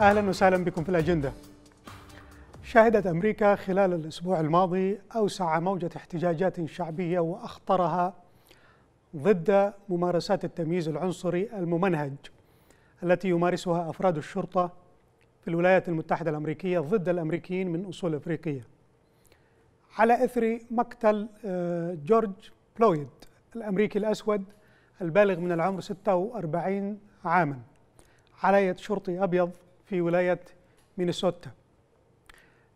أهلا وسهلا بكم في الأجندة شهدت أمريكا خلال الأسبوع الماضي أوسع موجة احتجاجات شعبية وأخطرها ضد ممارسات التمييز العنصري الممنهج التي يمارسها أفراد الشرطة في الولايات المتحدة الأمريكية ضد الأمريكيين من أصول أفريقية على إثر مقتل آه، جورج فلويد الأمريكي الأسود البالغ من العمر 46 عاما على يد شرطي أبيض في ولاية مينيسوتا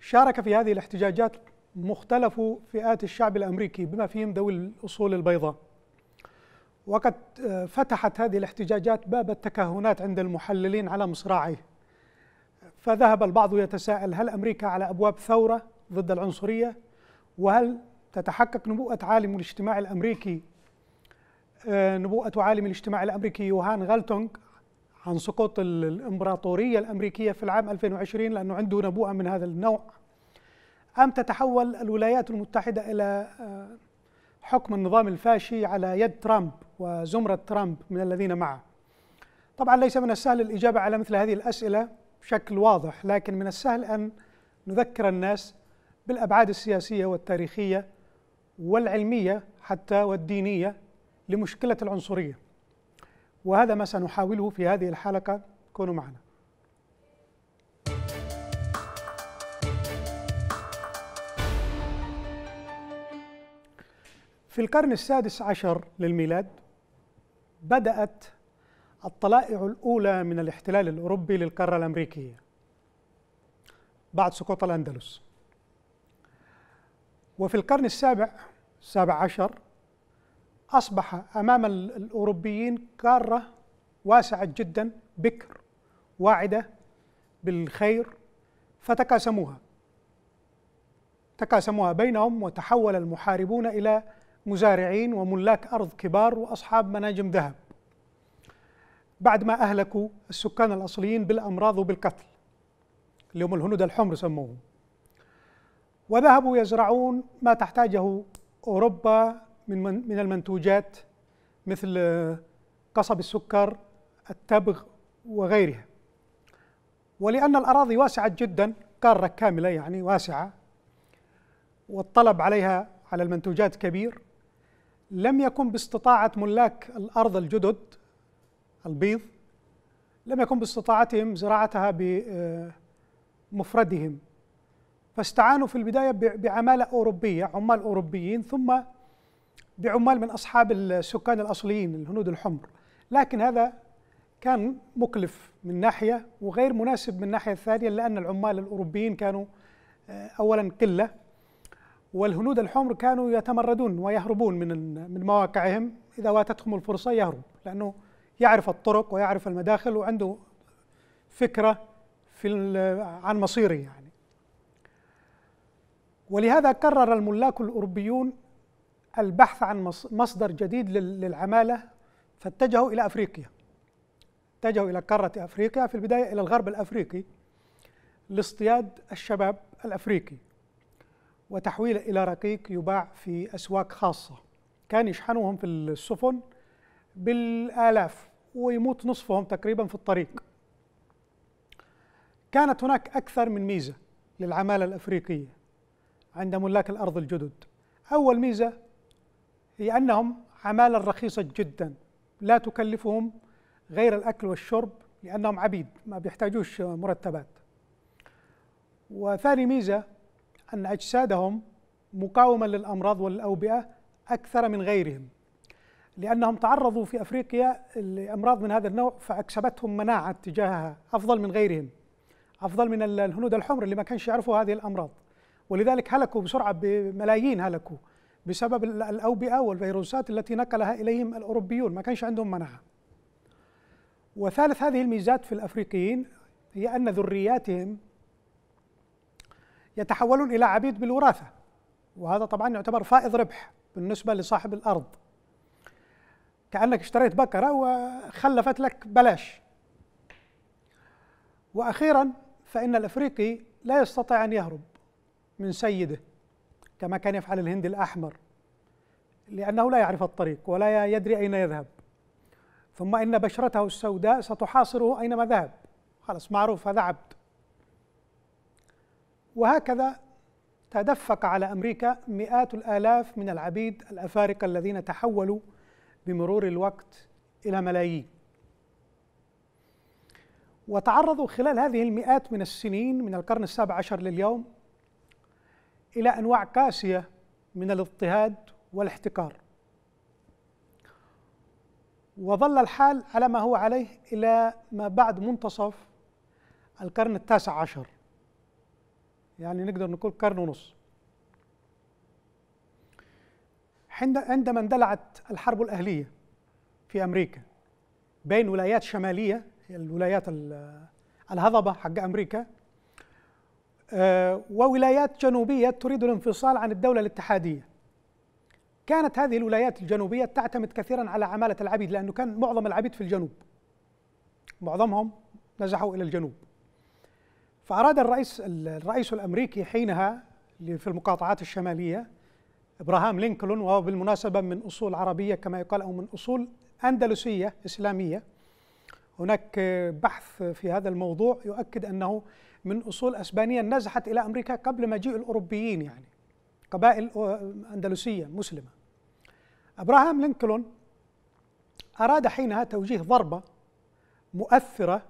شارك في هذه الاحتجاجات مختلف فئات الشعب الأمريكي بما فيهم ذوي الأصول البيضاء وقد آه، فتحت هذه الاحتجاجات باب التكهنات عند المحللين على مصراعيه فذهب البعض يتساءل هل أمريكا على أبواب ثورة ضد العنصرية وهل تتحقق نبوءة عالم الاجتماع الأمريكي آه، نبوءة عالم الاجتماع الأمريكي يوهان غالتونغ عن سقوط الإمبراطورية الأمريكية في العام 2020 لأنه عنده نبوءة من هذا النوع أم تتحول الولايات المتحدة إلى آه، حكم النظام الفاشي على يد ترامب وزمرة ترامب من الذين معه طبعا ليس من السهل الإجابة على مثل هذه الأسئلة بشكل واضح لكن من السهل أن نذكر الناس بالأبعاد السياسية والتاريخية والعلمية حتى والدينية لمشكلة العنصرية وهذا ما سنحاوله في هذه الحلقة كونوا معنا في القرن السادس عشر للميلاد بدأت الطلائع الأولى من الاحتلال الأوروبي للقارة الأمريكية بعد سقوط الأندلس وفي القرن السابع السابع عشر أصبح أمام الأوروبيين قارة واسعة جدا بكر واعدة بالخير فتقاسموها تقاسموها بينهم وتحول المحاربون إلى مزارعين وملاك أرض كبار وأصحاب مناجم ذهب بعد ما أهلكوا السكان الأصليين بالأمراض وبالقتل اللي هم الهنود الحمر سموهم وذهبوا يزرعون ما تحتاجه أوروبا من, من, من المنتوجات مثل آه، قصب السكر التبغ وغيرها ولأن الأراضي واسعة جدا قارة كاملة يعني واسعة والطلب عليها على المنتوجات كبير لم يكن باستطاعة ملاك الأرض الجدد البيض لم يكن باستطاعتهم زراعتها بمفردهم آه، فاستعانوا في البداية بعمالة أوروبية عمال أوروبيين ثم بعمال من أصحاب السكان الأصليين الهنود الحمر لكن هذا كان مكلف من ناحية وغير مناسب من ناحية الثانية لأن العمال الأوروبيين كانوا آه، أولا قلة والهنود الحمر كانوا يتمردون ويهربون من من مواقعهم إذا واتتهم الفرصة يهرب لأنه يعرف الطرق ويعرف المداخل وعنده فكرة في عن مصيره يعني ولهذا قرر الملاك الأوروبيون البحث عن مصدر جديد للعمالة فاتجهوا إلى أفريقيا اتجهوا إلى قارة أفريقيا في البداية إلى الغرب الأفريقي لاصطياد الشباب الأفريقي وتحويله إلى رقيق يباع في أسواق خاصة كان يشحنوهم في السفن بالآلاف ويموت نصفهم تقريبا في الطريق كانت هناك أكثر من ميزة للعمالة الأفريقية عند ملاك الأرض الجدد أول ميزة لأنهم عمالة رخيصة جدا لا تكلفهم غير الأكل والشرب لأنهم عبيد ما بيحتاجوش مرتبات وثاني ميزة أن أجسادهم مقاومة للأمراض والأوبئة أكثر من غيرهم لأنهم تعرضوا في أفريقيا لأمراض من هذا النوع فأكسبتهم مناعة تجاهها أفضل من غيرهم أفضل من الهنود الحمر اللي ما كانش يعرفوا هذه الأمراض ولذلك هلكوا بسرعة بملايين هلكوا بسبب الأوبئة والفيروسات التي نقلها إليهم الأوروبيون ما كانش عندهم مناعة وثالث هذه الميزات في الأفريقيين هي أن ذرياتهم يتحولون إلى عبيد بالوراثة وهذا طبعا يعتبر فائض ربح بالنسبة لصاحب الأرض كأنك اشتريت بكرة وخلفت لك بلاش وأخيرا فإن الأفريقي لا يستطيع أن يهرب من سيده كما كان يفعل الهند الأحمر لأنه لا يعرف الطريق ولا يدري أين يذهب ثم إن بشرته السوداء ستحاصره أينما ذهب خلاص معروف هذا عبد وهكذا تدفق على أمريكا مئات الآلاف من العبيد الأفارقة الذين تحولوا بمرور الوقت إلى ملايين وتعرضوا خلال هذه المئات من السنين من القرن السابع عشر لليوم إلى أنواع قاسية من الاضطهاد والاحتكار وظل الحال على ما هو عليه إلى ما بعد منتصف القرن التاسع عشر يعني نقدر نقول قرن ونص عندما اندلعت الحرب الأهلية في أمريكا بين ولايات شمالية يعني الولايات الهضبة حق أمريكا آه، وولايات جنوبية تريد الانفصال عن الدولة الاتحادية كانت هذه الولايات الجنوبية تعتمد كثيرا على عمالة العبيد لأنه كان معظم العبيد في الجنوب معظمهم نزحوا إلى الجنوب فأراد الرئيس الرئيس الأمريكي حينها في المقاطعات الشمالية إبراهام لينكولن وهو بالمناسبة من أصول عربية كما يقال أو من أصول أندلسية إسلامية هناك بحث في هذا الموضوع يؤكد أنه من أصول أسبانية نزحت إلى أمريكا قبل مجيء الأوروبيين يعني قبائل أندلسية مسلمة أبراهام لينكولن أراد حينها توجيه ضربة مؤثرة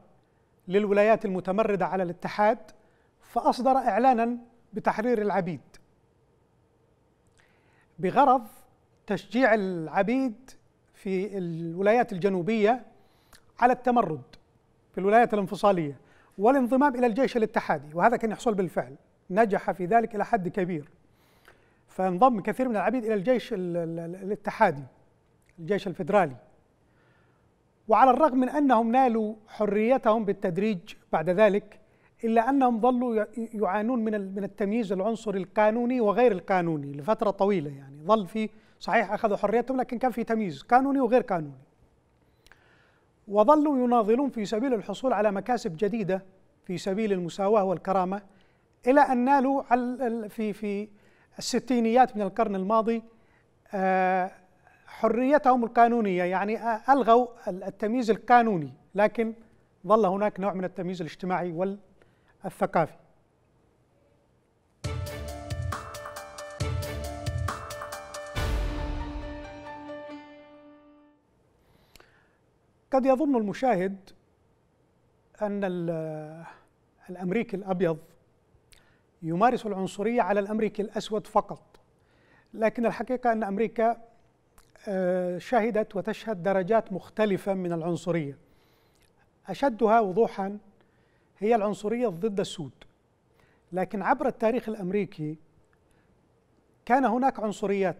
للولايات المتمردة على الاتحاد فأصدر إعلانا بتحرير العبيد بغرض تشجيع العبيد في الولايات الجنوبية على التمرد في الولايات الانفصالية والانضمام إلى الجيش الاتحادي وهذا كان يحصل بالفعل نجح في ذلك إلى حد كبير فانضم كثير من العبيد إلى الجيش الاتحادي الجيش الفدرالي وعلى الرغم من أنهم نالوا حريتهم بالتدريج بعد ذلك إلا أنهم ظلوا يعانون من من التمييز العنصري القانوني وغير القانوني لفترة طويلة يعني ظل في صحيح أخذوا حريتهم لكن كان في تمييز قانوني وغير قانوني وظلوا يناضلون في سبيل الحصول على مكاسب جديده في سبيل المساواه والكرامه الى ان نالوا في في الستينيات من القرن الماضي آه، حريتهم القانونيه يعني الغوا التمييز القانوني لكن ظل هناك نوع من التمييز الاجتماعي والثقافي قد يظن المشاهد أن الأمريكي الأبيض يمارس العنصرية على الأمريكي الأسود فقط لكن الحقيقة أن أمريكا آه، شهدت وتشهد درجات مختلفة من العنصرية أشدها وضوحا هي العنصرية ضد السود لكن عبر التاريخ الأمريكي كان هناك عنصريات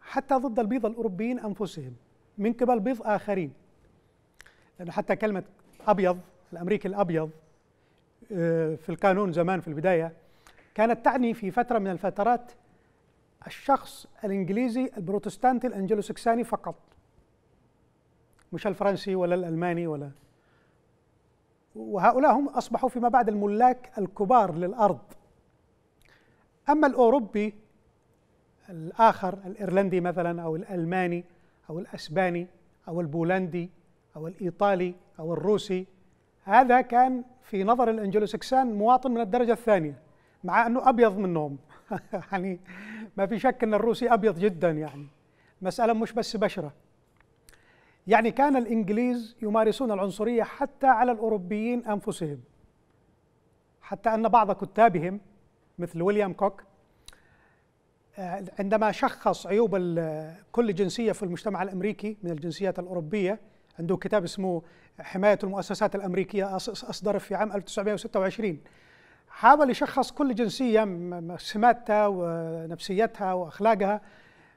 حتى ضد البيض الأوروبيين أنفسهم من قبل بيض آخرين لأنه حتى كلمة أبيض الأمريكي الأبيض آه، في القانون زمان في البداية كانت تعني في فترة من الفترات الشخص الإنجليزي البروتستانتي الأنجلوسكساني فقط مش الفرنسي ولا الألماني ولا وهؤلاء هم أصبحوا فيما بعد الملاك الكبار للأرض أما الأوروبي الآخر الإيرلندي مثلا أو الألماني أو الأسباني أو البولندي أو الإيطالي أو الروسي هذا كان في نظر الانجلوسكسان مواطن من الدرجه الثانيه مع انه ابيض منهم يعني ما في شك ان الروسي ابيض جدا يعني مساله مش بس بشره يعني كان الانجليز يمارسون العنصريه حتى على الاوروبيين انفسهم حتى ان بعض كتابهم مثل ويليام كوك آه، عندما شخص عيوب كل جنسيه في المجتمع الامريكي من الجنسيات الاوروبيه عنده كتاب اسمه حماية المؤسسات الأمريكية أصدر في عام 1926 حاول يشخص كل جنسية سماتها ونفسيتها وأخلاقها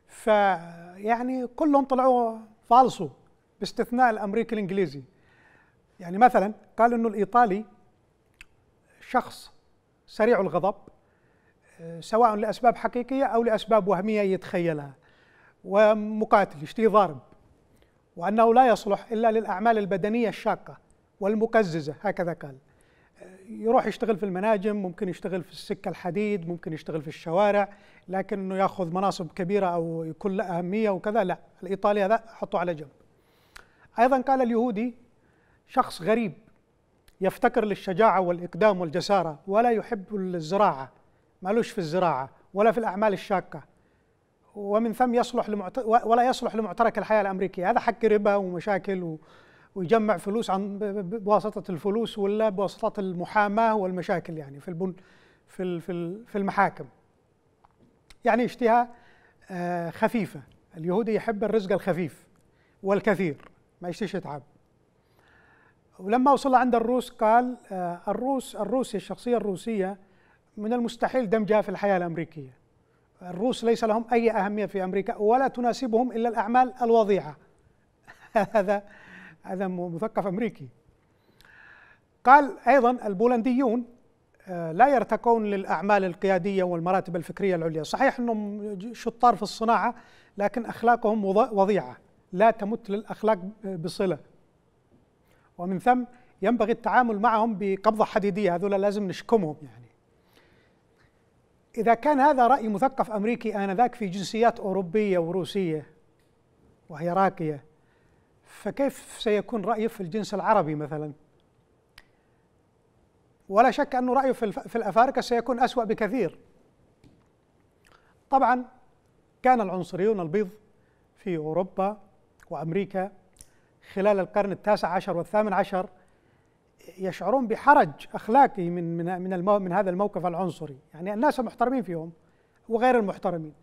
فيعني كلهم طلعوا فالصو باستثناء الأمريكي الإنجليزي يعني مثلا قال أنه الإيطالي شخص سريع الغضب آه، سواء لأسباب حقيقية أو لأسباب وهمية يتخيلها ومقاتل يشتهي ضارب وأنه لا يصلح إلا للأعمال البدنية الشاقة والمقززة هكذا قال يروح يشتغل في المناجم ممكن يشتغل في السكة الحديد ممكن يشتغل في الشوارع لكن أنه يأخذ مناصب كبيرة أو يكون له أهمية وكذا لا الإيطالي هذا حطه على جنب أيضا قال اليهودي شخص غريب يفتقر للشجاعة والإقدام والجسارة ولا يحب الزراعة مالوش في الزراعة ولا في الأعمال الشاقة ومن ثم يصلح لمعت... ولا يصلح لمعترك الحياه الامريكيه هذا حق ربا ومشاكل و... ويجمع فلوس عن بواسطه الفلوس ولا بواسطه المحاماه والمشاكل يعني في البن في في في المحاكم يعني اشتهى آه، خفيفه اليهودي يحب الرزق الخفيف والكثير ما يشتهيش يتعب ولما وصل عند الروس قال آه، الروس الروسي الشخصيه الروسيه من المستحيل دمجها في الحياه الامريكيه الروس ليس لهم أي أهمية في أمريكا ولا تناسبهم إلا الأعمال الوضيعة هذا هذا مثقف أمريكي قال أيضا البولنديون آه، لا يرتقون للأعمال القيادية والمراتب الفكرية العليا صحيح أنهم شطار في الصناعة لكن أخلاقهم وضيعة لا تمت للأخلاق بصلة ومن ثم ينبغي التعامل معهم بقبضة حديدية هذولا لازم نشكمهم يعني إذا كان هذا رأي مثقف أمريكي آنذاك في جنسيات أوروبية وروسية وهي راقية فكيف سيكون رأيه في الجنس العربي مثلا ولا شك أن رأيه في الأفارقة سيكون أسوأ بكثير طبعا كان العنصريون البيض في أوروبا وأمريكا خلال القرن التاسع عشر والثامن عشر يشعرون بحرج اخلاقي من من من, المو من هذا الموقف العنصري، يعني الناس المحترمين فيهم وغير المحترمين.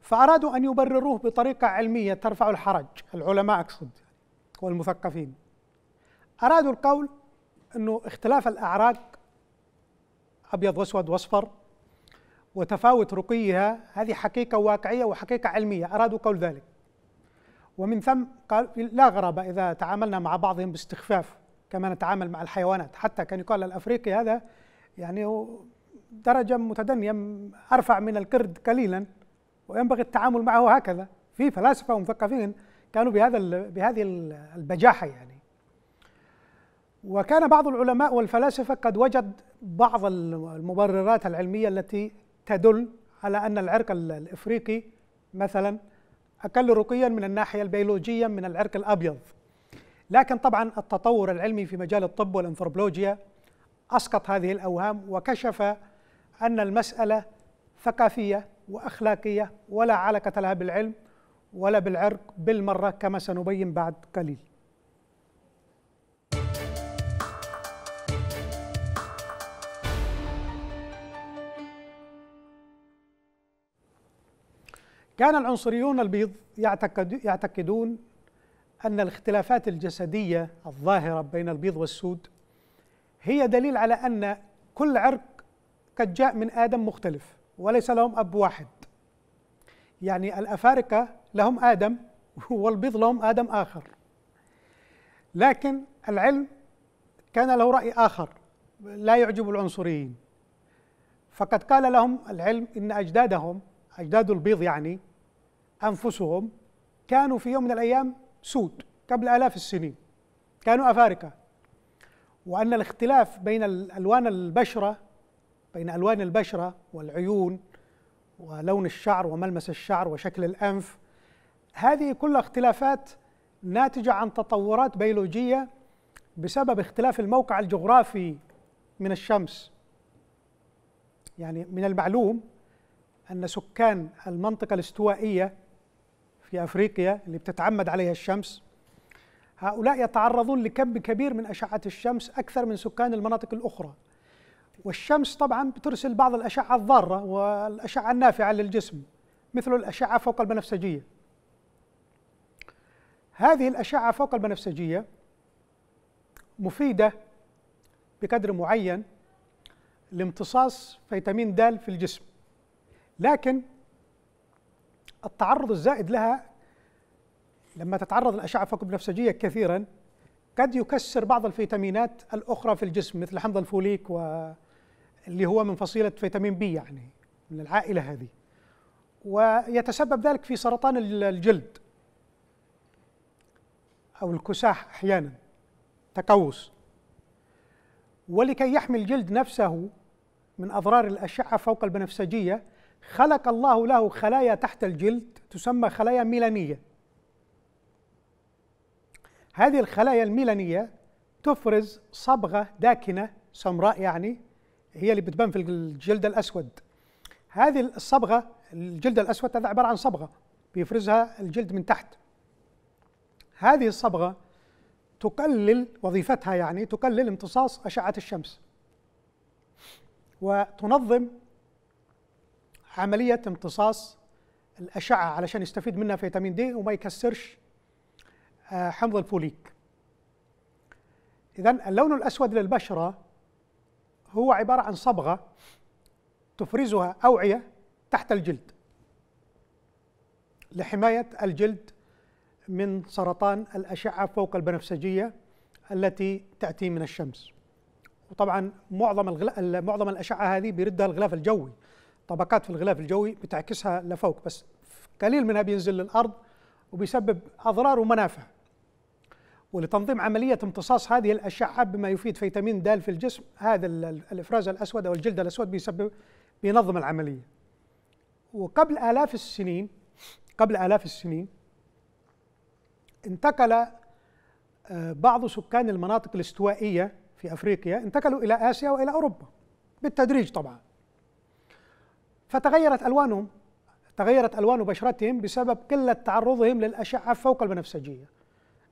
فارادوا ان يبرروه بطريقه علميه ترفع الحرج، العلماء اقصد والمثقفين. ارادوا القول انه اختلاف الاعراق ابيض واسود واصفر وتفاوت رقيها هذه حقيقه واقعيه وحقيقه علميه، ارادوا قول ذلك. ومن ثم قال لا غرابه اذا تعاملنا مع بعضهم باستخفاف كما نتعامل مع الحيوانات حتى كان يقال الأفريقي هذا يعني درجة متدنية أرفع من القرد قليلا وينبغي التعامل معه هكذا في فلاسفة ومثقفين كانوا بهذا بهذه البجاحة يعني وكان بعض العلماء والفلاسفة قد وجد بعض المبررات العلمية التي تدل على أن العرق الإفريقي مثلا أقل رقيا من الناحية البيولوجية من العرق الأبيض لكن طبعا التطور العلمي في مجال الطب والانثروبولوجيا اسقط هذه الاوهام وكشف ان المساله ثقافيه واخلاقيه ولا علاقه لها بالعلم ولا بالعرق بالمره كما سنبين بعد قليل كان العنصريون البيض يعتقد يعتقدون أن الاختلافات الجسدية الظاهرة بين البيض والسود هي دليل على أن كل عرق قد جاء من آدم مختلف وليس لهم أب واحد يعني الأفارقة لهم آدم والبيض لهم آدم آخر لكن العلم كان له رأي آخر لا يعجب العنصريين فقد قال لهم العلم إن أجدادهم أجداد البيض يعني أنفسهم كانوا في يوم من الأيام سود قبل آلاف السنين كانوا أفارقة وأن الاختلاف بين ألوان البشرة بين ألوان البشرة والعيون ولون الشعر وملمس الشعر وشكل الأنف هذه كلها اختلافات ناتجة عن تطورات بيولوجية بسبب اختلاف الموقع الجغرافي من الشمس يعني من المعلوم أن سكان المنطقة الاستوائية في أفريقيا اللي بتتعمد عليها الشمس هؤلاء يتعرضون لكم كبير من أشعة الشمس أكثر من سكان المناطق الأخرى والشمس طبعا بترسل بعض الأشعة الضارة والأشعة النافعة للجسم مثل الأشعة فوق البنفسجية هذه الأشعة فوق البنفسجية مفيدة بقدر معين لامتصاص فيتامين د في الجسم لكن التعرض الزائد لها لما تتعرض الأشعة فوق البنفسجية كثيرا قد يكسر بعض الفيتامينات الأخرى في الجسم مثل حمض الفوليك واللي هو من فصيلة فيتامين بي يعني من العائلة هذه ويتسبب ذلك في سرطان الجلد أو الكساح أحيانا تقوس ولكي يحمي الجلد نفسه من أضرار الأشعة فوق البنفسجية خلق الله له خلايا تحت الجلد تسمى خلايا ميلانية هذه الخلايا الميلانية تفرز صبغة داكنة سمراء يعني هي اللي بتبان في الجلد الأسود هذه الصبغة الجلد الأسود هذا عبارة عن صبغة بيفرزها الجلد من تحت هذه الصبغة تقلل وظيفتها يعني تقلل امتصاص أشعة الشمس وتنظم عمليه امتصاص الاشعه علشان يستفيد منها فيتامين دي وما يكسرش آه، حمض الفوليك اذا اللون الاسود للبشره هو عباره عن صبغه تفرزها اوعيه تحت الجلد لحمايه الجلد من سرطان الاشعه فوق البنفسجيه التي تاتي من الشمس وطبعا معظم معظم الاشعه هذه بيردها الغلاف الجوي طبقات في الغلاف الجوي بتعكسها لفوق بس قليل منها بينزل للارض وبيسبب اضرار ومنافع ولتنظيم عملية امتصاص هذه الأشعة بما يفيد فيتامين د في الجسم هذا الإفراز الأسود أو الجلد الأسود بيسبب بينظم العملية وقبل آلاف السنين قبل آلاف السنين انتقل آه، بعض سكان المناطق الاستوائية في أفريقيا انتقلوا إلى آسيا وإلى أوروبا بالتدريج طبعا فتغيرت ألوانهم تغيرت ألوان بشرتهم بسبب قلة تعرضهم للأشعة فوق البنفسجية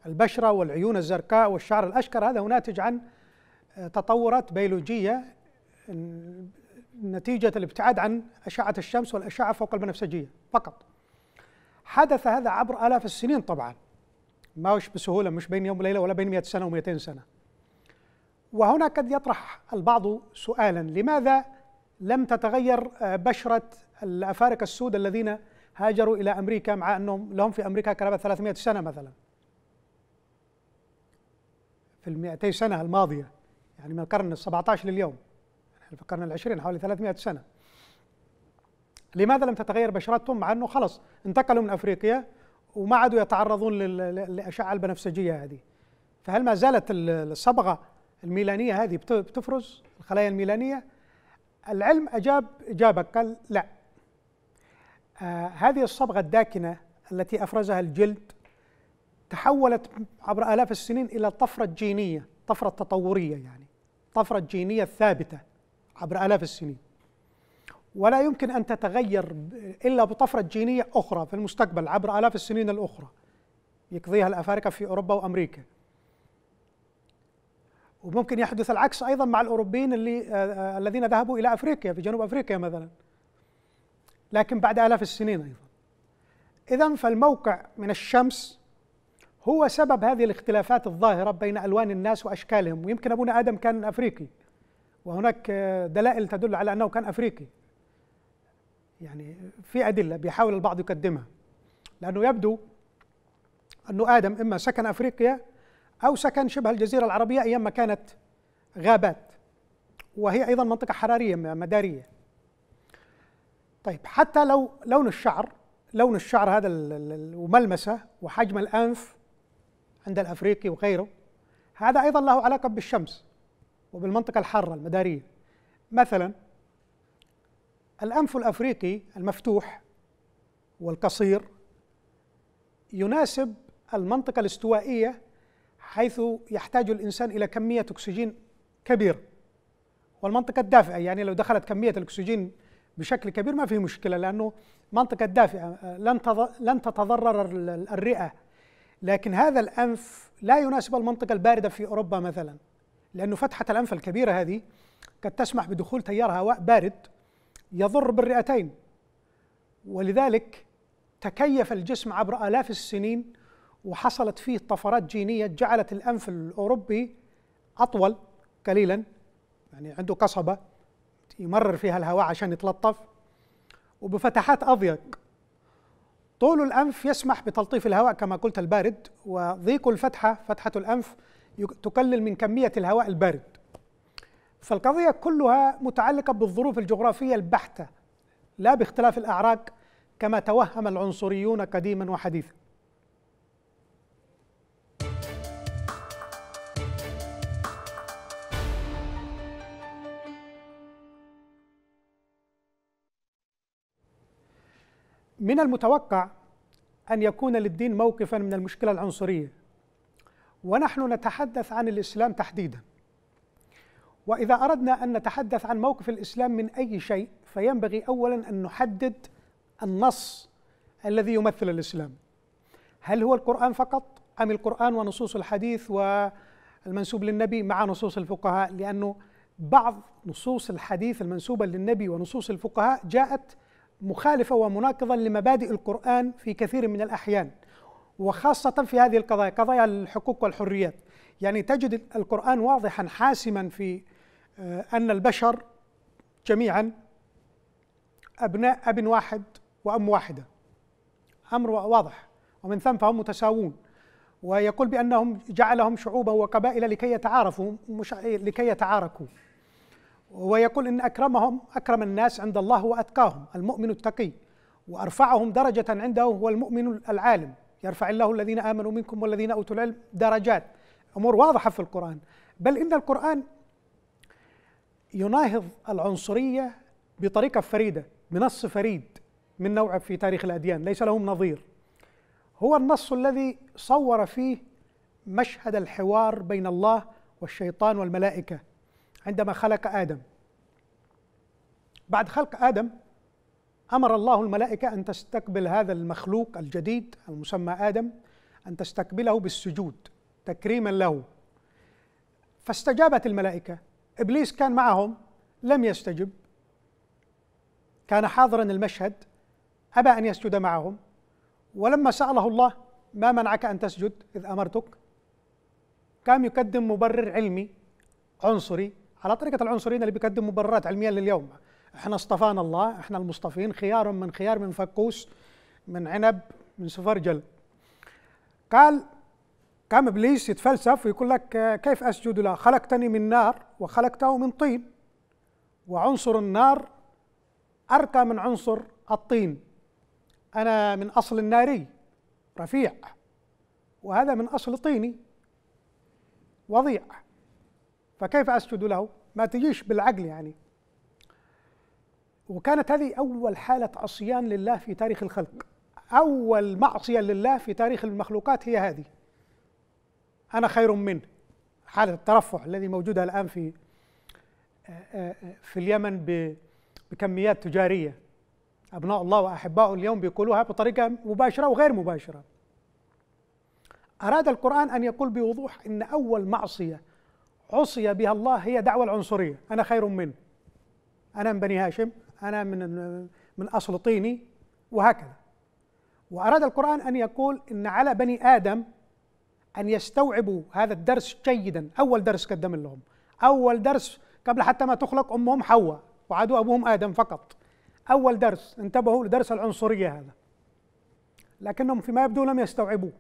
البشرة والعيون الزرقاء والشعر الاشقر هذا هو ناتج عن آه، تطورات بيولوجية نتيجة الابتعاد عن أشعة الشمس والأشعة فوق البنفسجية فقط حدث هذا عبر آلاف السنين طبعا ما هوش بسهولة مش بين يوم وليلة ولا بين 100 سنة و200 سنة وهنا قد يطرح البعض سؤالا لماذا لم تتغير آه، بشرة الأفارقة السود الذين هاجروا إلى أمريكا مع أنهم لهم في أمريكا قرابة 300 سنة مثلا في المئتي سنة الماضية يعني من القرن عشر لليوم يعني في القرن العشرين حوالي 300 سنة لماذا لم تتغير بشرتهم مع أنه خلص انتقلوا من أفريقيا وما عادوا يتعرضون للأشعة البنفسجية هذه فهل ما زالت الصبغة الميلانية هذه بتفرز الخلايا الميلانية العلم أجاب إجابة قال لا آه هذه الصبغة الداكنة التي أفرزها الجلد تحولت عبر آلاف السنين إلى طفرة جينية طفرة تطورية يعني طفرة جينية ثابتة عبر آلاف السنين ولا يمكن أن تتغير إلا بطفرة جينية أخرى في المستقبل عبر آلاف السنين الأخرى يقضيها الأفارقة في أوروبا وأمريكا وممكن يحدث العكس ايضا مع الاوروبيين اللي آه، آه، الذين ذهبوا الى افريقيا في جنوب افريقيا مثلا لكن بعد الاف السنين ايضا اذا فالموقع من الشمس هو سبب هذه الاختلافات الظاهره بين الوان الناس واشكالهم ويمكن ابونا ادم كان افريقي وهناك آه، دلائل تدل على انه كان افريقي يعني في ادله بيحاول البعض يقدمها لانه يبدو انه ادم اما سكن افريقيا أو سكن شبه الجزيرة العربية أيام ما كانت غابات وهي أيضا منطقة حرارية مدارية طيب حتى لو لون الشعر لون الشعر هذا وملمسه وحجم الأنف عند الأفريقي وغيره هذا أيضا له علاقة بالشمس وبالمنطقة الحارة المدارية مثلا الأنف الأفريقي المفتوح والقصير يناسب المنطقة الاستوائية حيث يحتاج الإنسان إلى كمية أكسجين كبيرة والمنطقة الدافئة يعني لو دخلت كمية الأكسجين بشكل كبير ما في مشكلة لأنه منطقة دافئة لن لن تتضرر الرئة لكن هذا الأنف لا يناسب المنطقة الباردة في أوروبا مثلا لأنه فتحة الأنف الكبيرة هذه قد تسمح بدخول تيار هواء بارد يضر بالرئتين ولذلك تكيف الجسم عبر آلاف السنين وحصلت فيه طفرات جينيه جعلت الانف الاوروبي اطول قليلا يعني عنده قصبه يمرر فيها الهواء عشان يتلطف وبفتحات اضيق طول الانف يسمح بتلطيف الهواء كما قلت البارد وضيق الفتحه فتحه الانف تقلل من كميه الهواء البارد فالقضيه كلها متعلقه بالظروف الجغرافيه البحته لا باختلاف الاعراق كما توهم العنصريون قديما وحديثا من المتوقع أن يكون للدين موقفا من المشكلة العنصرية ونحن نتحدث عن الإسلام تحديدا وإذا أردنا أن نتحدث عن موقف الإسلام من أي شيء فينبغي أولا أن نحدد النص الذي يمثل الإسلام هل هو القرآن فقط أم القرآن ونصوص الحديث والمنسوب للنبي مع نصوص الفقهاء لأنه بعض نصوص الحديث المنسوبة للنبي ونصوص الفقهاء جاءت مخالفة ومناقضة لمبادئ القرآن في كثير من الأحيان وخاصة في هذه القضايا قضايا الحقوق والحريات يعني تجد القرآن واضحا حاسما في آه، أن البشر جميعا أبناء أب واحد وأم واحدة أمر واضح ومن ثم فهم متساوون ويقول بأنهم جعلهم شعوبا وقبائل لكي يتعارفوا مش لكي يتعاركوا ويقول إن أكرمهم أكرم الناس عند الله وأتقاهم المؤمن التقي وأرفعهم درجة عنده هو المؤمن العالم يرفع الله الذين آمنوا منكم والذين أوتوا العلم درجات أمور واضحة في القرآن بل إن القرآن يناهض العنصرية بطريقة فريدة بنص فريد من نوعه في تاريخ الأديان ليس لهم نظير هو النص الذي صور فيه مشهد الحوار بين الله والشيطان والملائكه عندما خلق آدم بعد خلق آدم أمر الله الملائكة أن تستقبل هذا المخلوق الجديد المسمى آدم أن تستقبله بالسجود تكريما له فاستجابت الملائكة إبليس كان معهم لم يستجب كان حاضرا المشهد أبى أن يسجد معهم ولما سأله الله ما منعك أن تسجد إذ أمرتك كان يقدم مبرر علمي عنصري على طريقه العنصريين اللي بيقدموا مبررات علميه لليوم احنا اصطفانا الله احنا المصطفين خيار من خيار من فكوس من عنب من سفرجل قال قام ابليس يتفلسف ويقول لك كيف اسجد له خلقتني من نار وخلقته من طين وعنصر النار ارقى من عنصر الطين انا من اصل ناري رفيع وهذا من اصل طيني وضيع فكيف أسجد له ما تجيش بالعقل يعني وكانت هذه أول حالة عصيان لله في تاريخ الخلق أول معصية لله في تاريخ المخلوقات هي هذه أنا خير منه حالة الترفع الذي موجودة الآن في آه، آه، في اليمن بكميات تجارية أبناء الله واحباؤه اليوم بيقولوها بطريقة مباشرة وغير مباشرة أراد القرآن أن يقول بوضوح أن أول معصية عصي بها الله هي دعوة العنصرية أنا خير منه أنا من بني هاشم أنا من من أصل طيني وهكذا وأراد القرآن أن يقول إن على بني آدم أن يستوعبوا هذا الدرس جيدا أول درس قدم لهم أول درس قبل حتى ما تخلق أمهم حواء وعادوا أبوهم آدم فقط أول درس انتبهوا لدرس العنصرية هذا لكنهم فيما يبدو لم يستوعبوه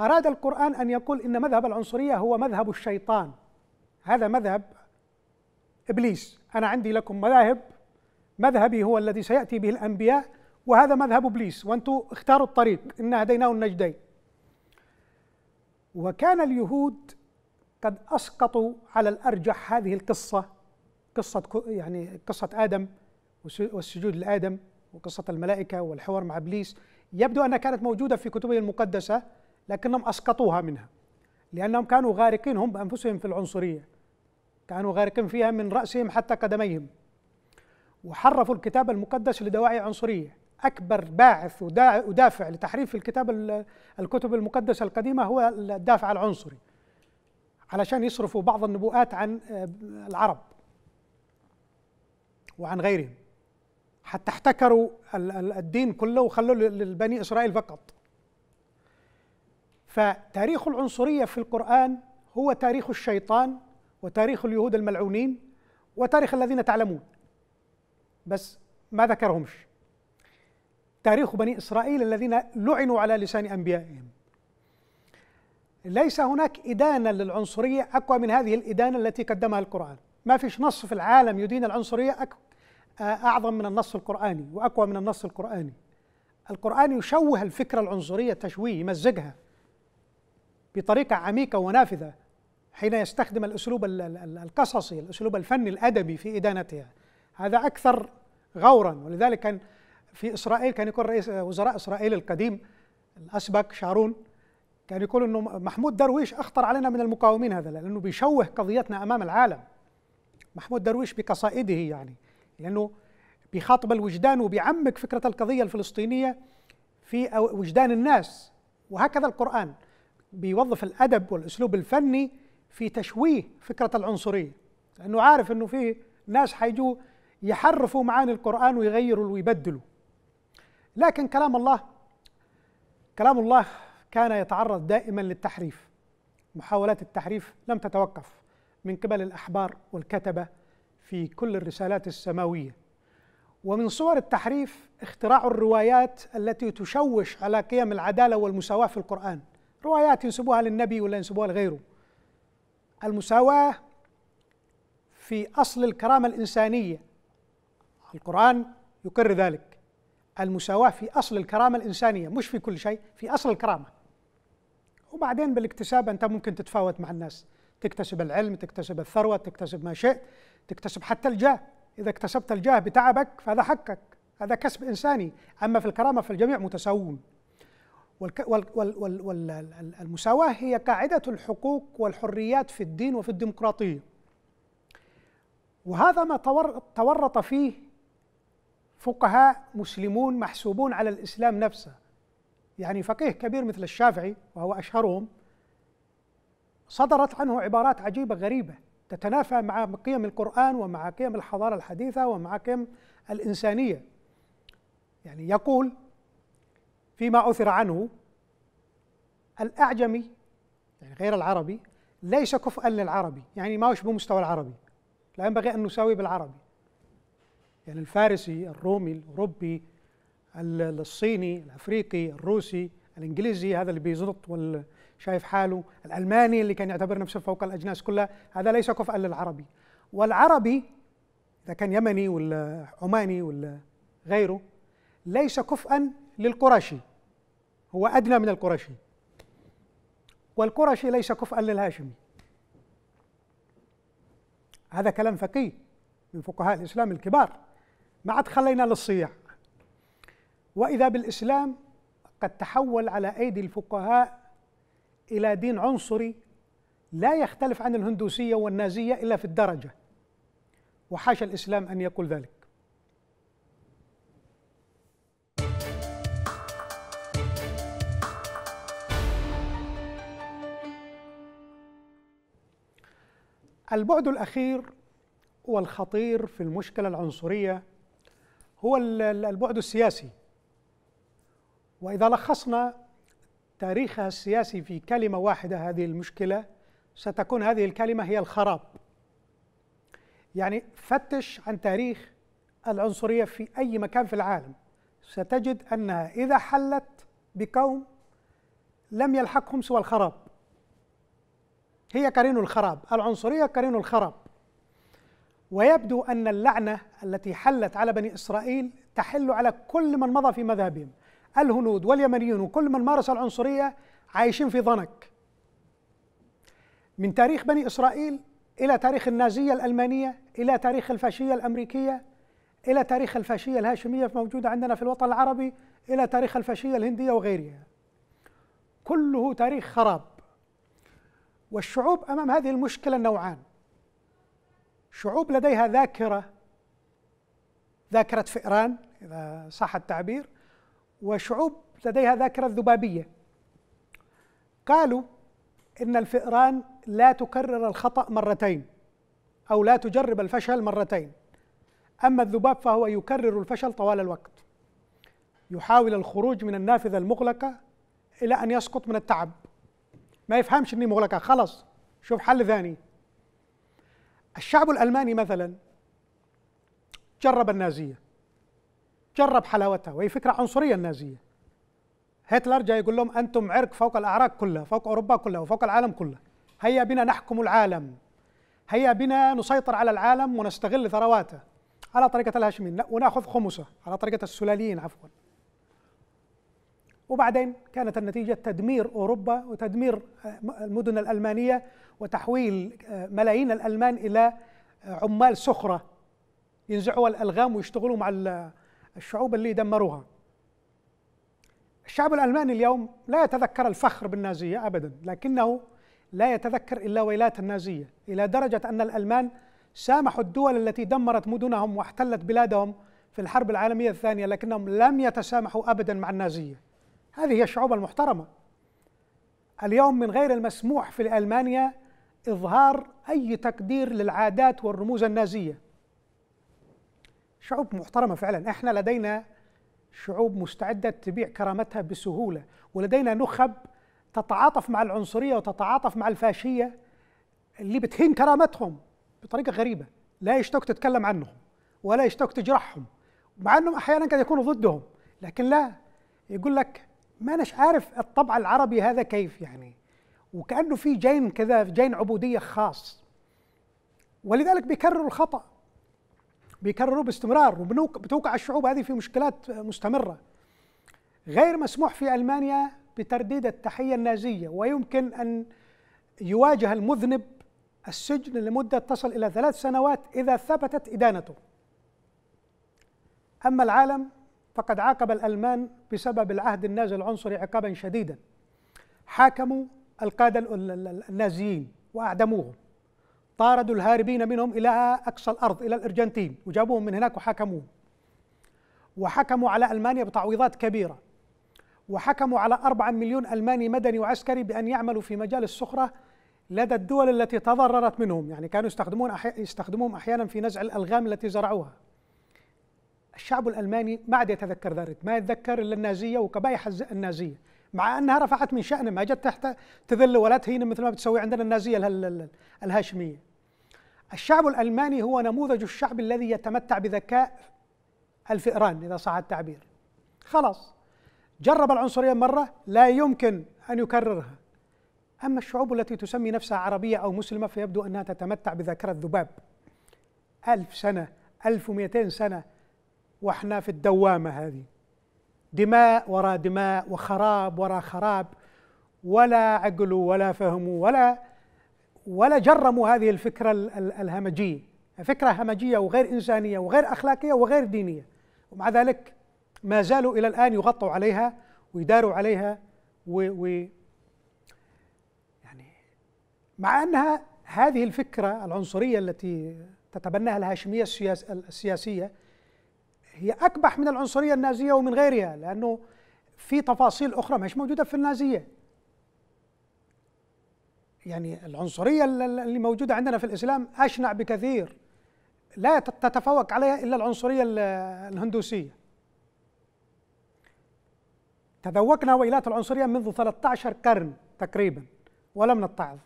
أراد القرآن أن يقول إن مذهب العنصرية هو مذهب الشيطان هذا مذهب إبليس أنا عندي لكم مذاهب مذهبي هو الذي سيأتي به الأنبياء وهذا مذهب إبليس وأنتم اختاروا الطريق إنا هديناه النجدين وكان اليهود قد أسقطوا على الأرجح هذه القصة قصة يعني قصة آدم والسجود لآدم وقصة الملائكة والحوار مع إبليس يبدو أنها كانت موجودة في كتبه المقدسة لكنهم أسقطوها منها لأنهم كانوا غارقين هم بأنفسهم في العنصرية كانوا غارقين فيها من رأسهم حتى قدميهم وحرفوا الكتاب المقدس لدواعي عنصرية أكبر باعث ودافع لتحريف الكتاب الكتب المقدسة القديمة هو الدافع العنصري علشان يصرفوا بعض النبوءات عن آه، العرب وعن غيرهم حتى احتكروا الدين كله وخلوه لبني إسرائيل فقط فتاريخ العنصرية في القرآن هو تاريخ الشيطان وتاريخ اليهود الملعونين وتاريخ الذين تعلمون بس ما ذكرهمش تاريخ بني إسرائيل الذين لعنوا على لسان أنبيائهم ليس هناك إدانة للعنصرية أقوى من هذه الإدانة التي قدمها القرآن ما فيش نص في العالم يدين العنصرية آه، أعظم من النص القرآني وأقوى من النص القرآني القرآن يشوه الفكرة العنصرية تشويه يمزجها بطريقه عميقه ونافذه حين يستخدم الاسلوب القصصي الاسلوب الفني الادبي في ادانتها هذا اكثر غورا ولذلك كان في اسرائيل كان يقول رئيس وزراء اسرائيل القديم الاسبق شارون كان يقول انه محمود درويش اخطر علينا من المقاومين هذا لانه بيشوه قضيتنا امام العالم محمود درويش بقصائده يعني لانه بيخاطب الوجدان وبيعمق فكره القضيه الفلسطينيه في وجدان الناس وهكذا القران بيوظف الادب والاسلوب الفني في تشويه فكره العنصريه لانه عارف انه في ناس حيجوا يحرفوا معاني القران ويغيروا ويبدلوا لكن كلام الله كلام الله كان يتعرض دائما للتحريف محاولات التحريف لم تتوقف من قبل الاحبار والكتبه في كل الرسالات السماويه ومن صور التحريف اختراع الروايات التي تشوش على قيم العداله والمساواه في القران روايات ينسبوها للنبي ولا ينسبوها لغيره المساواة في أصل الكرامة الإنسانية القرآن يقر ذلك المساواة في أصل الكرامة الإنسانية مش في كل شيء في أصل الكرامة وبعدين بالاكتساب أنت ممكن تتفاوت مع الناس تكتسب العلم تكتسب الثروة تكتسب ما شئت تكتسب حتى الجاه إذا اكتسبت الجاه بتعبك فهذا حقك هذا كسب إنساني أما في الكرامة فالجميع متساوون والمساواة هي قاعدة الحقوق والحريات في الدين وفي الديمقراطية وهذا ما تورط فيه فقهاء مسلمون محسوبون على الإسلام نفسه يعني فقيه كبير مثل الشافعي وهو أشهرهم صدرت عنه عبارات عجيبة غريبة تتنافى مع قيم القرآن ومع قيم الحضارة الحديثة ومع قيم الإنسانية يعني يقول فيما عثر عنه الأعجمي يعني غير العربي ليس كفءا للعربي يعني ما هوش بمستوى العربي لا ينبغي أن نساوي بالعربي يعني الفارسي الرومي الأوروبي الصيني الأفريقي الروسي الإنجليزي هذا اللي بيزنط شايف حاله الألماني اللي كان يعتبر نفسه فوق الأجناس كلها هذا ليس كفءا للعربي والعربي إذا كان يمني ولا عماني ولا غيره ليس كفءا للقرشي هو أدنى من القرشي والقرشي ليس كفءا للهاشمي هذا كلام فقيه من فقهاء الإسلام الكبار ما عاد خلينا للصياع وإذا بالإسلام قد تحول على أيدي الفقهاء إلى دين عنصري لا يختلف عن الهندوسية والنازية إلا في الدرجة وحاشا الإسلام أن يقول ذلك البعد الأخير والخطير في المشكلة العنصرية هو البعد السياسي وإذا لخصنا تاريخها السياسي في كلمة واحدة هذه المشكلة ستكون هذه الكلمة هي الخراب يعني فتش عن تاريخ العنصرية في أي مكان في العالم ستجد أنها إذا حلت بقوم لم يلحقهم سوى الخراب هي كرين الخراب العنصرية كرين الخراب ويبدو أن اللعنة التي حلت على بني إسرائيل تحل على كل من مضى في مذهبهم الهنود واليمنيون وكل من مارس العنصرية عايشين في ضنك من تاريخ بني إسرائيل إلى تاريخ النازية الألمانية إلى تاريخ الفاشية الأمريكية إلى تاريخ الفاشية الهاشمية موجودة عندنا في الوطن العربي إلى تاريخ الفاشية الهندية وغيرها كله تاريخ خراب والشعوب امام هذه المشكله نوعان شعوب لديها ذاكره ذاكره فئران اذا صح التعبير وشعوب لديها ذاكره ذبابيه قالوا ان الفئران لا تكرر الخطا مرتين او لا تجرب الفشل مرتين اما الذباب فهو يكرر الفشل طوال الوقت يحاول الخروج من النافذه المغلقه الى ان يسقط من التعب ما يفهمش اني مغلقه خلاص شوف حل ثاني الشعب الالماني مثلا جرب النازيه جرب حلاوتها وهي فكره عنصريه النازيه هتلر جاي يقول لهم انتم عرق فوق الاعراق كلها فوق اوروبا كلها وفوق العالم كله هيا بنا نحكم العالم هيا بنا نسيطر على العالم ونستغل ثرواته على طريقه الهاشميين وناخذ خمسه على طريقه السلاليين عفوا وبعدين كانت النتيجة تدمير أوروبا وتدمير آه، المدن الألمانية وتحويل آه، ملايين الألمان إلى آه، عمال سخرة ينزعوا الألغام ويشتغلوا مع الشعوب اللي دمروها الشعب الألماني اليوم لا يتذكر الفخر بالنازية أبدا لكنه لا يتذكر إلا ويلات النازية إلى درجة أن الألمان سامحوا الدول التي دمرت مدنهم واحتلت بلادهم في الحرب العالمية الثانية لكنهم لم يتسامحوا أبدا مع النازية هذه هي الشعوب المحترمة اليوم من غير المسموح في ألمانيا إظهار أي تقدير للعادات والرموز النازية شعوب محترمة فعلا احنا لدينا شعوب مستعدة تبيع كرامتها بسهولة ولدينا نخب تتعاطف مع العنصرية وتتعاطف مع الفاشية اللي بتهين كرامتهم بطريقة غريبة لا يشتوك تتكلم عنهم ولا يشتوك تجرحهم مع أنهم أحيانا قد يكونوا ضدهم لكن لا يقول لك ما أناش عارف الطبع العربي هذا كيف يعني وكأنه في جين كذا جين عبودية خاص ولذلك بيكرروا الخطأ بيكرروه باستمرار وبتوقع الشعوب هذه في مشكلات مستمرة غير مسموح في ألمانيا بترديد التحية النازية ويمكن أن يواجه المذنب السجن لمدة تصل إلى ثلاث سنوات إذا ثبتت إدانته أما العالم فقد عاقب الألمان بسبب العهد النازي العنصري عقابا شديدا حاكموا القادة النازيين وأعدموهم طاردوا الهاربين منهم إلى أقصى الأرض إلى الأرجنتين وجابوهم من هناك وحكموهم وحكموا على ألمانيا بتعويضات كبيرة وحكموا على أربعة مليون ألماني مدني وعسكري بأن يعملوا في مجال السخرة لدى الدول التي تضررت منهم يعني كانوا يستخدمون أحي... يستخدموهم أحيانا في نزع الألغام التي زرعوها الشعب الالماني ما عاد يتذكر ذلك، ما يتذكر الا النازيه وقبائح النازيه، مع انها رفعت من شانه ما جت تحت تذل ولا تهين مثل ما بتسوي عندنا النازيه الهاشميه. الشعب الالماني هو نموذج الشعب الذي يتمتع بذكاء الفئران اذا صح التعبير. خلاص جرب العنصريه مره لا يمكن ان يكررها. اما الشعوب التي تسمي نفسها عربيه او مسلمه فيبدو انها تتمتع بذاكره ذباب. ألف سنه، 1200 سنه، واحنا في الدوامه هذه دماء وراء دماء وخراب وراء خراب ولا عقلوا ولا فهموا ولا ولا جرموا هذه الفكره الهمجيه فكره همجيه وغير انسانيه وغير اخلاقيه وغير دينيه ومع ذلك ما زالوا الى الان يغطوا عليها ويداروا عليها و, و يعني مع انها هذه الفكره العنصريه التي تتبناها الهاشميه السياس السياسيه هي أكبح من العنصرية النازية ومن غيرها لأنه في تفاصيل أخرى مش موجودة في النازية يعني العنصرية اللي موجودة عندنا في الإسلام أشنع بكثير لا تتفوق عليها إلا العنصرية الهندوسية تذوقنا ويلات العنصرية منذ 13 قرن تقريبا ولم نتعظ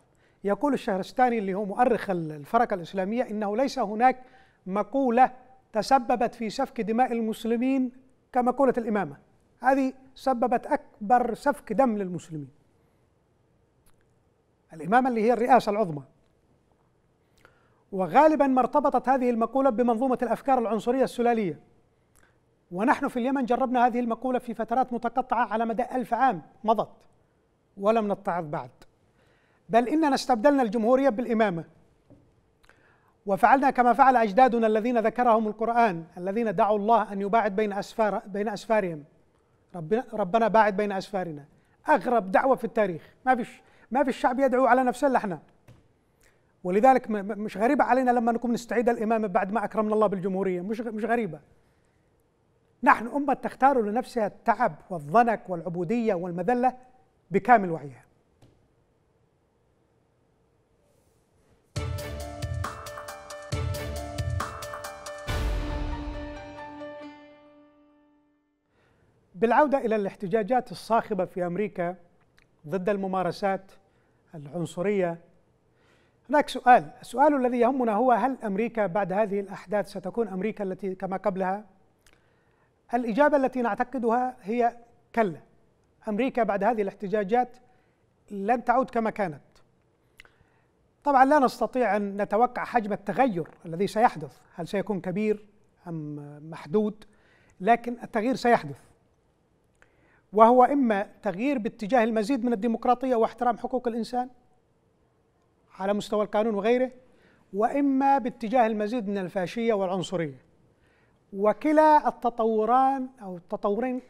يقول الشهرستاني اللي هو مؤرخ الفرقة الإسلامية إنه ليس هناك مقولة تسببت في سفك دماء المسلمين كما قالت الإمامة هذه سببت أكبر سفك دم للمسلمين الإمامة اللي هي الرئاسة العظمى وغالبا ما ارتبطت هذه المقولة بمنظومة الأفكار العنصرية السلالية ونحن في اليمن جربنا هذه المقولة في فترات متقطعة على مدى ألف عام مضت ولم نتعظ بعد بل إننا استبدلنا الجمهورية بالإمامة وفعلنا كما فعل أجدادنا الذين ذكرهم القرآن الذين دعوا الله أن يباعد بين أسفار بين أسفارهم ربنا ربنا باعد بين أسفارنا أغرب دعوة في التاريخ ما فيش ما في الشعب يدعو على نفسه إلا احنا ولذلك مش غريبة علينا لما نكون نستعيد الإمامة بعد ما أكرمنا الله بالجمهورية مش مش غريبة نحن أمة تختار لنفسها التعب والضنك والعبودية والمذلة بكامل وعيها بالعودة إلى الاحتجاجات الصاخبة في أمريكا ضد الممارسات العنصرية هناك سؤال السؤال الذي يهمنا هو هل أمريكا بعد هذه الأحداث ستكون أمريكا التي كما قبلها الإجابة التي نعتقدها هي كلا أمريكا بعد هذه الاحتجاجات لن تعود كما كانت طبعا لا نستطيع أن نتوقع حجم التغير الذي سيحدث هل سيكون كبير أم محدود لكن التغيير سيحدث وهو اما تغيير باتجاه المزيد من الديمقراطيه واحترام حقوق الانسان على مستوى القانون وغيره واما باتجاه المزيد من الفاشيه والعنصريه وكلا التطوران او التطورين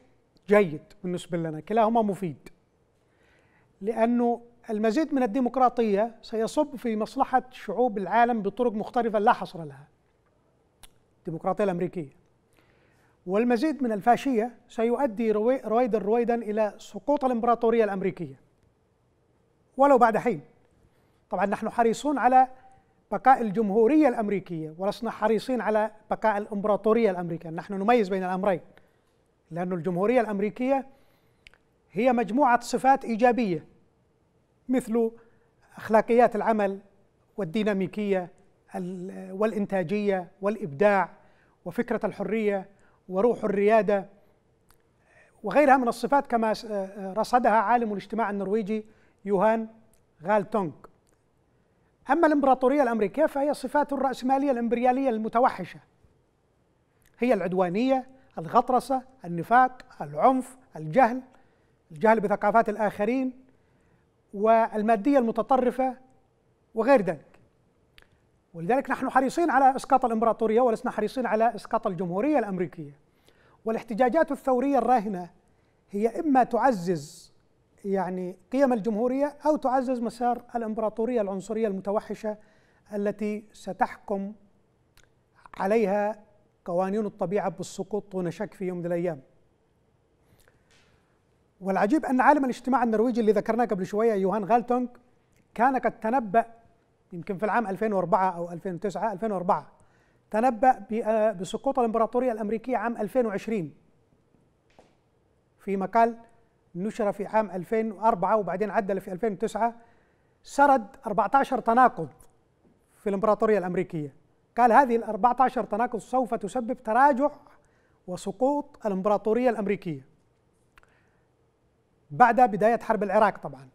جيد بالنسبه لنا كلاهما مفيد لانه المزيد من الديمقراطيه سيصب في مصلحه شعوب العالم بطرق مختلفه لا حصر لها الديمقراطيه الامريكيه والمزيد من الفاشية سيؤدي رويدا رويدا إلى سقوط الإمبراطورية الأمريكية ولو بعد حين طبعا نحن حريصون على بقاء الجمهورية الأمريكية ولسنا حريصين على بقاء الإمبراطورية الأمريكية نحن نميز بين الأمرين لأن الجمهورية الأمريكية هي مجموعة صفات إيجابية مثل أخلاقيات العمل والديناميكية والإنتاجية والإبداع وفكرة الحرية وروح الريادة وغيرها من الصفات كما رصدها عالم الاجتماع النرويجي يوهان غالتونغ أما الإمبراطورية الأمريكية فهي صفات الرأسمالية الإمبريالية المتوحشة هي العدوانية الغطرسة النفاق العنف الجهل الجهل بثقافات الآخرين والمادية المتطرفة وغير ذلك ولذلك نحن حريصين على اسقاط الامبراطوريه ولسنا حريصين على اسقاط الجمهوريه الامريكيه والاحتجاجات الثوريه الراهنه هي اما تعزز يعني قيم الجمهوريه او تعزز مسار الامبراطوريه العنصريه المتوحشه التي ستحكم عليها قوانين الطبيعه بالسقوط دون شك في يوم من الايام. والعجيب ان عالم الاجتماع النرويجي اللي ذكرناه قبل شويه يوهان غالتونغ كان قد تنبأ يمكن في العام 2004 أو 2009 2004 تنبأ آه، بسقوط الإمبراطورية الأمريكية عام 2020 في مقال نشر في عام 2004 وبعدين عدل في 2009 سرد 14 تناقض في الإمبراطورية الأمريكية قال هذه ال 14 تناقض سوف تسبب تراجع وسقوط الإمبراطورية الأمريكية بعد بداية حرب العراق طبعا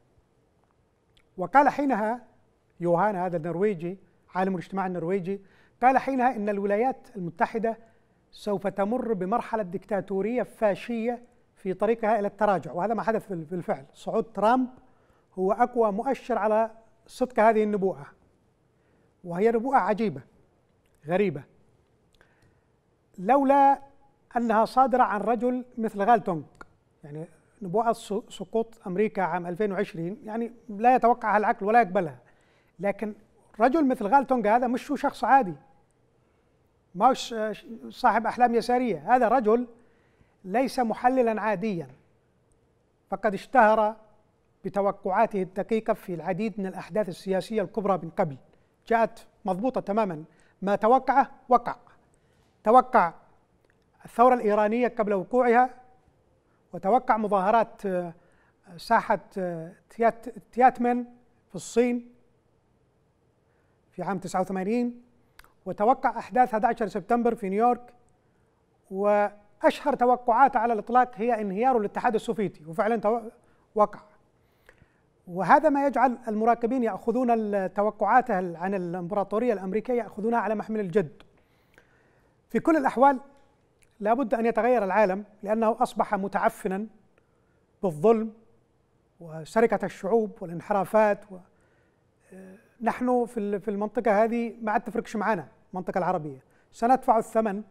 وقال حينها يوهانا هذا النرويجي عالم الاجتماع النرويجي قال حينها ان الولايات المتحده سوف تمر بمرحله دكتاتوريه فاشيه في طريقها الى التراجع وهذا ما حدث بالفعل صعود ترامب هو اقوى مؤشر على صدق هذه النبوءه وهي نبوءه عجيبه غريبه لولا انها صادره عن رجل مثل غالتونغ يعني نبوءه سقوط امريكا عام 2020 يعني لا يتوقعها العقل ولا يقبلها لكن رجل مثل غالتونجا هذا مش هو شخص عادي ما آه، صاحب أحلام يسارية هذا رجل ليس محللا عاديا فقد اشتهر بتوقعاته الدقيقة في العديد من الأحداث السياسية الكبرى من قبل جاءت مضبوطة تماما ما توقعه وقع توقع الثورة الإيرانية قبل وقوعها وتوقع مظاهرات آه، ساحة آه، تياتمن في الصين في عام 89 وتوقع أحداث 11 سبتمبر في نيويورك وأشهر توقعاته على الإطلاق هي انهيار الاتحاد السوفيتي وفعلا وقع وهذا ما يجعل المراقبين يأخذون توقعاته عن الإمبراطورية الأمريكية يأخذونها على محمل الجد في كل الأحوال لابد أن يتغير العالم لأنه أصبح متعفنا بالظلم وسرقة الشعوب والانحرافات و نحن في في المنطقه هذه ما عاد تفرقش معنا المنطقه العربيه سندفع الثمن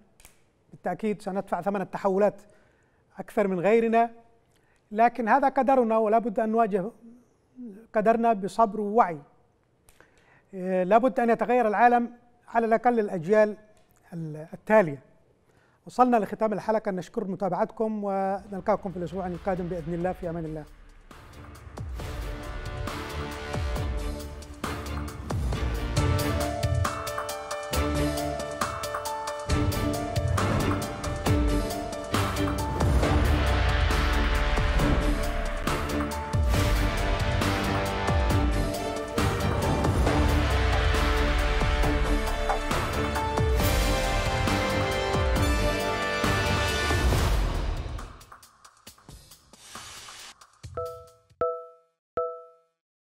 بالتاكيد سندفع ثمن التحولات اكثر من غيرنا لكن هذا قدرنا ولا بد ان نواجه قدرنا بصبر ووعي آه، لا بد ان يتغير العالم على الاقل الاجيال التاليه وصلنا لختام الحلقه نشكر متابعتكم ونلقاكم في الاسبوع القادم باذن الله في امان الله